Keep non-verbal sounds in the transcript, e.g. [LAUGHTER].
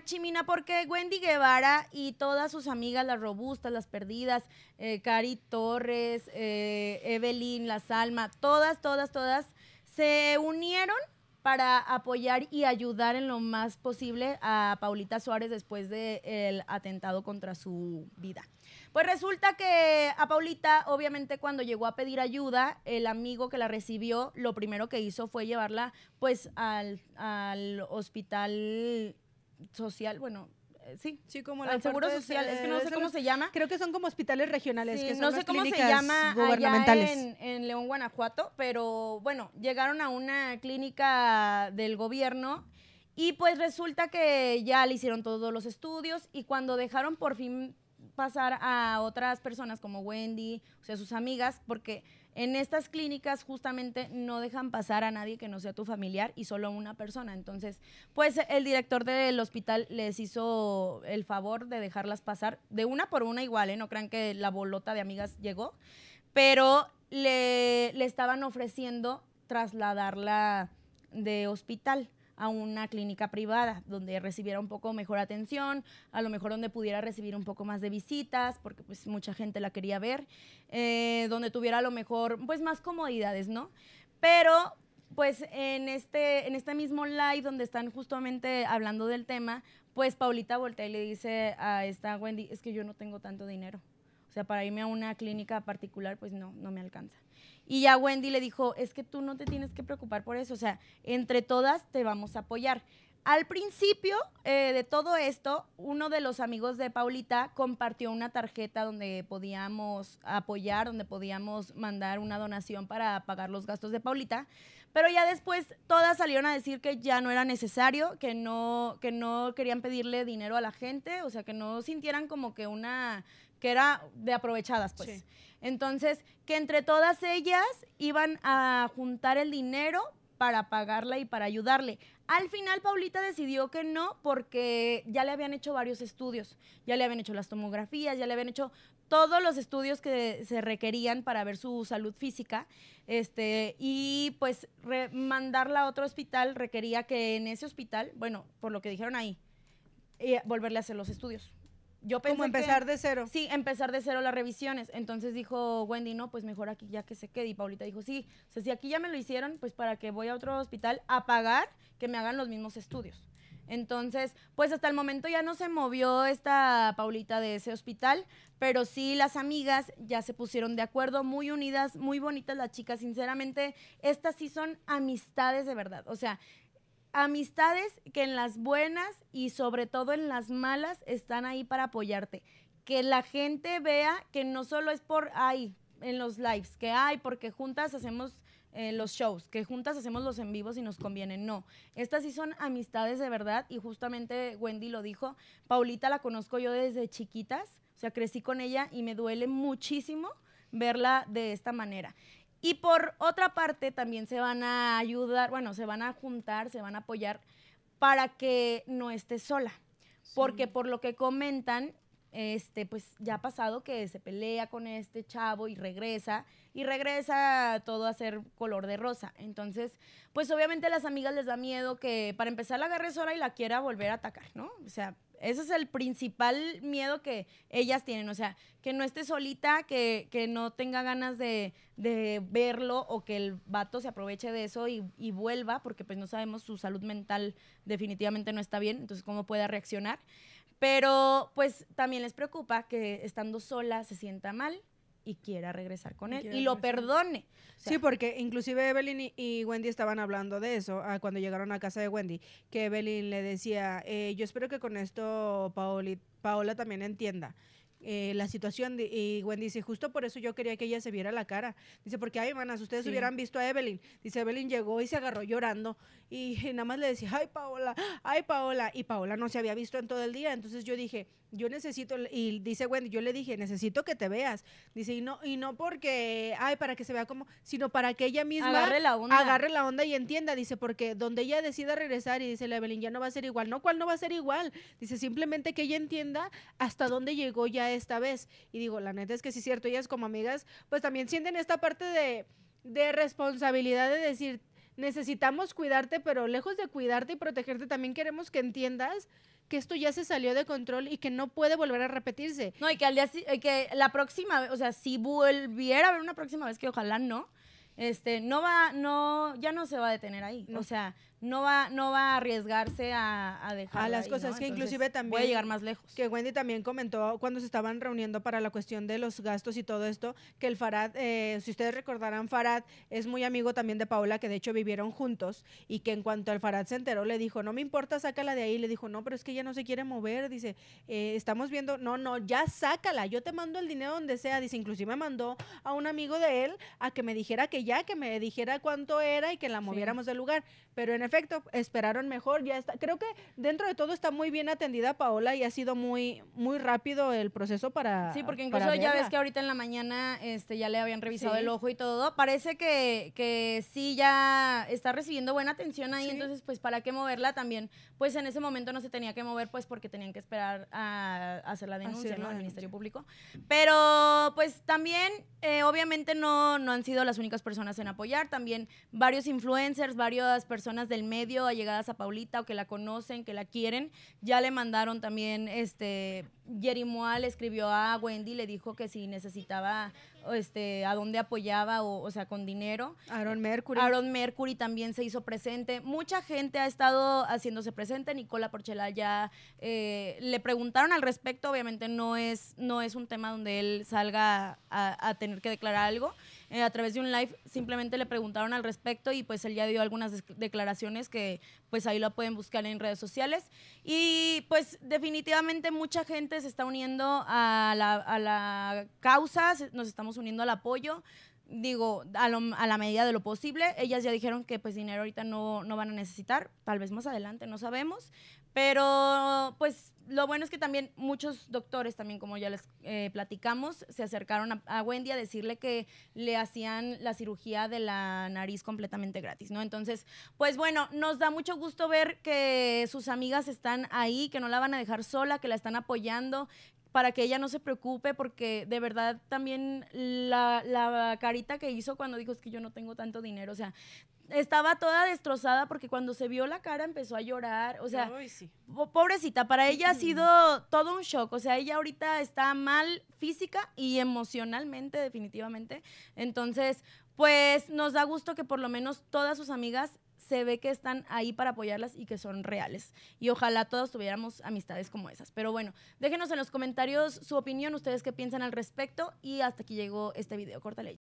Chimina, porque Wendy Guevara y todas sus amigas, las robustas, las perdidas, eh, Cari Torres, eh, Evelyn, la Salma, todas, todas, todas, se unieron para apoyar y ayudar en lo más posible a Paulita Suárez después del atentado contra su vida. Pues resulta que a Paulita, obviamente cuando llegó a pedir ayuda, el amigo que la recibió, lo primero que hizo fue llevarla pues al, al hospital social, bueno, eh, sí. Sí, como el seguro social, es, que no sé cómo se llama. Creo que son como hospitales regionales, que son no sé cómo se llama gubernamentales. en, León, Guanajuato, pero bueno, llegaron a una clínica del gobierno y pues resulta que ya le hicieron todos los estudios y cuando dejaron por fin pasar a otras personas como Wendy, o sea, sus amigas, porque en estas clínicas justamente no dejan pasar a nadie que no sea tu familiar y solo una persona. Entonces, pues el director del hospital les hizo el favor de dejarlas pasar de una por una igual, ¿eh? No crean que la bolota de amigas llegó, pero le, le estaban ofreciendo trasladarla de hospital a una clínica privada, donde recibiera un poco mejor atención, a lo mejor donde pudiera recibir un poco más de visitas, porque pues mucha gente la quería ver, eh, donde tuviera a lo mejor pues más comodidades, ¿no? Pero pues en este, en este mismo live donde están justamente hablando del tema, pues Paulita voltea y le dice a esta Wendy, es que yo no tengo tanto dinero. O sea, para irme a una clínica particular, pues no, no me alcanza. Y ya Wendy le dijo, es que tú no te tienes que preocupar por eso, o sea, entre todas te vamos a apoyar. Al principio eh, de todo esto, uno de los amigos de Paulita compartió una tarjeta donde podíamos apoyar, donde podíamos mandar una donación para pagar los gastos de Paulita, pero ya después todas salieron a decir que ya no era necesario, que no, que no querían pedirle dinero a la gente, o sea, que no sintieran como que una que era de aprovechadas, pues. Entonces, que entre todas ellas iban a juntar el dinero para pagarla y para ayudarle. Al final Paulita decidió que no porque ya le habían hecho varios estudios, ya le habían hecho las tomografías, ya le habían hecho todos los estudios que se requerían para ver su salud física, este, y pues mandarla a otro hospital requería que en ese hospital, bueno, por lo que dijeron ahí, eh, volverle a hacer los estudios yo pensé Como empezar de cero. Sí, empezar de cero las revisiones. Entonces dijo Wendy, no, pues mejor aquí ya que se quede. Y Paulita dijo, sí, o sea, si aquí ya me lo hicieron, pues para que voy a otro hospital a pagar que me hagan los mismos estudios. Entonces, pues hasta el momento ya no se movió esta Paulita de ese hospital, pero sí las amigas ya se pusieron de acuerdo, muy unidas, muy bonitas las chicas, sinceramente, estas sí son amistades de verdad. O sea, amistades que en las buenas y sobre todo en las malas están ahí para apoyarte. Que la gente vea que no solo es por, ahí en los lives, que hay porque juntas hacemos eh, los shows, que juntas hacemos los en vivos y nos conviene. No, estas sí son amistades de verdad y justamente Wendy lo dijo, Paulita la conozco yo desde chiquitas, o sea, crecí con ella y me duele muchísimo verla de esta manera. Y por otra parte, también se van a ayudar, bueno, se van a juntar, se van a apoyar para que no esté sola. Porque por lo que comentan, este, pues ya ha pasado que se pelea con este chavo y regresa, y regresa todo a ser color de rosa. Entonces, pues obviamente a las amigas les da miedo que para empezar la agarre sola y la quiera volver a atacar, ¿no? O sea, ese es el principal miedo que ellas tienen, o sea, que no esté solita, que, no tenga ganas de, verlo o que el vato se aproveche de eso y, y, vuelva, porque pues no sabemos, su salud mental definitivamente no está bien, entonces cómo pueda reaccionar. Pero pues también les preocupa que estando sola se sienta mal, y quiera regresar con él y, lo perdone. sí, porque inclusive Evelyn y, Wendy estaban hablando de eso ah, cuando llegaron a casa de Wendy, que Evelyn le decía, eh, yo espero que con esto Paola también entienda eh, la situación. y Wendy dice, justo por eso yo quería que ella se viera la cara. Dice, porque, ay, manas, ustedes hubieran visto a Evelyn. Dice, Evelyn llegó y se agarró llorando. Y, [LAUGHS] nada más le decía, ay, Paola, ay, Paola. Y Paola no se había visto en todo el día. Entonces yo dije, yo necesito, y dice Wendy, yo le dije, necesito que te veas. Dice, y no, y no porque, ay, para que se vea como, sino para que ella misma agarre la onda, agarre la onda y entienda. Dice, porque donde ella decida regresar y dice, la Evelyn ya no va a ser igual. No, ¿cuál no va a ser igual? Dice, simplemente que ella entienda hasta dónde llegó ya esta vez. Y digo, la neta es que sí es cierto, ellas como amigas, pues también sienten esta parte de, de responsabilidad de decir, necesitamos cuidarte, pero lejos de cuidarte y protegerte, también queremos que entiendas que esto ya se salió de control y que no puede volver a repetirse. No, y que al día eh, que la próxima, o sea, si volviera a haber una próxima vez que ojalá no, este, no va, no, ya no se va a detener ahí. O sea, no va, no va a arriesgarse a, dejar. A las cosas que inclusive también. a llegar más lejos. Que Wendy también comentó cuando se estaban reuniendo para la cuestión de los gastos y todo esto, que el Farad, eh, si ustedes recordarán, Farad es muy amigo también de Paola, que de hecho vivieron juntos, y que en cuanto al Farad se enteró, le dijo, no me importa, sácala de ahí. Le dijo, no, pero es que ella no se quiere mover. Dice, eh, estamos viendo, no, no, ya sácala, yo te mando el dinero donde sea. Dice, inclusive mandó a un amigo de él a que me dijera que ya que me dijera cuánto era y que la moviéramos del lugar. Pero en efecto, esperaron mejor, ya está. Creo que dentro de todo está muy bien atendida Paola y ha sido muy, muy rápido el proceso para. Sí, porque incluso ya ves que ahorita en la mañana este, ya le habían revisado el ojo y todo. Parece que, que sí ya está recibiendo buena atención ahí, entonces, pues, ¿para qué moverla también? Pues en ese momento no se tenía que mover, pues, porque tenían que esperar a, hacer la denuncia, Al Ministerio Público. Pero, pues, también, eh, obviamente, no, no han sido las únicas personas personas en apoyar, también varios influencers, varias personas del medio allegadas a Paulita o que la conocen, que la quieren, ya le mandaron también, este, Jerry Moal escribió a Wendy, le dijo que si necesitaba, este, a dónde apoyaba, o, sea, con dinero. Aaron Mercury. Aaron Mercury también se hizo presente. Mucha gente ha estado haciéndose presente, Nicola Porchela ya eh, le preguntaron al respecto, obviamente no es, no es un tema donde él salga a, a tener que declarar algo. Eh, a través de un live simplemente le preguntaron al respecto y pues él ya dio algunas declaraciones que pues ahí lo pueden buscar en redes sociales. Y pues definitivamente mucha gente se está uniendo a la, a la causa, nos estamos uniendo al apoyo digo, a, la medida de lo posible. Ellas ya dijeron que pues dinero ahorita no, no, van a necesitar, tal vez más adelante, no sabemos. Pero pues lo bueno es que también muchos doctores, también como ya les eh, platicamos, se acercaron a, a, Wendy a decirle que le hacían la cirugía de la nariz completamente gratis, ¿no? Entonces, pues bueno, nos da mucho gusto ver que sus amigas están ahí, que no la van a dejar sola, que la están apoyando, para que ella no se preocupe, porque de verdad también la, carita que hizo cuando dijo es que yo no tengo tanto dinero, o sea, estaba toda destrozada porque cuando se vio la cara empezó a llorar. O sea, pobrecita, para ella ha sido todo un shock. O sea, ella ahorita está mal física y emocionalmente, definitivamente. Entonces, pues nos da gusto que por lo menos todas sus amigas se ve que están ahí para apoyarlas y que son reales. Y ojalá todos tuviéramos amistades como esas. Pero bueno, déjenos en los comentarios su opinión, ustedes qué piensan al respecto y hasta aquí llegó este video. Córtale.